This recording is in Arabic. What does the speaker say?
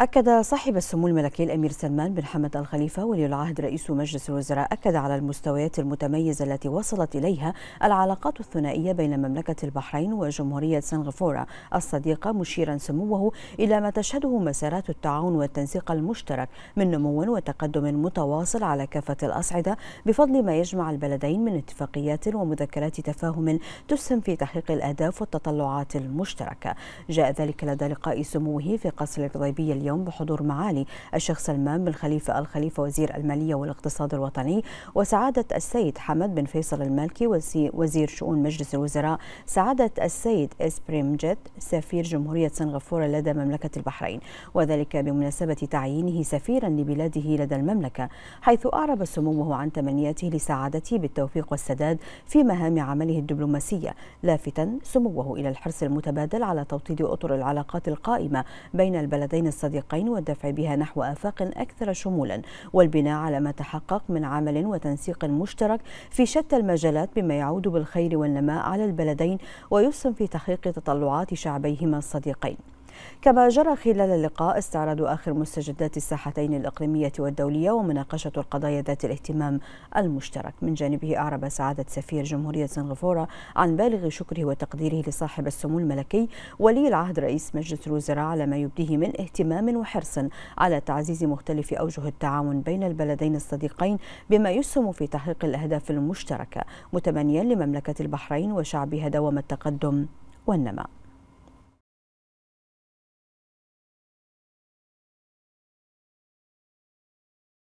أكد صاحب السمو الملكي الأمير سلمان بن حمد الخليفة ولي العهد رئيس مجلس الوزراء أكد على المستويات المتميزة التي وصلت إليها العلاقات الثنائية بين مملكة البحرين وجمهورية سنغافورة الصديقة مشيرا سموه إلى ما تشهده مسارات التعاون والتنسيق المشترك من نمو وتقدم متواصل على كافة الأصعدة بفضل ما يجمع البلدين من اتفاقيات ومذكرات تفاهم تسهم في تحقيق الأهداف والتطلعات المشتركة جاء ذلك لدى لقاء سموه في قصر الغضيبية اليوم اليوم بحضور معالي الشيخ سلمان بن خليفة الخليفة وزير المالية والاقتصاد الوطني وسعادة السيد حمد بن فيصل المالكي وزير شؤون مجلس الوزراء سعادة السيد إسبريمجت سفير جمهورية سنغافورة لدى مملكة البحرين وذلك بمناسبة تعيينه سفيرا لبلاده لدى المملكة حيث أعرب سموه عن تمنياته لسعادته بالتوفيق والسداد في مهام عمله الدبلوماسية لافتا سموه إلى الحرص المتبادل على توطيد أطر العلاقات القائمة بين البلدين الصديقين الصديقين والدفع بها نحو آفاق أكثر شمولا والبناء على ما تحقق من عمل وتنسيق مشترك في شتى المجالات بما يعود بالخير والنماء على البلدين ويسهم في تحقيق تطلعات شعبيهما الصديقين كما جرى خلال اللقاء استعراض آخر مستجدات الساحتين الإقليمية والدولية ومناقشة القضايا ذات الاهتمام المشترك من جانبه أعرب سعادة سفير جمهورية سنغافورة عن بالغ شكره وتقديره لصاحب السمو الملكي ولي العهد رئيس مجلس الوزراء على ما يبديه من اهتمام وحرص على تعزيز مختلف أوجه التعاون بين البلدين الصديقين بما يسهم في تحقيق الأهداف المشتركة متمنيا لمملكة البحرين وشعبها دوام التقدم والنماء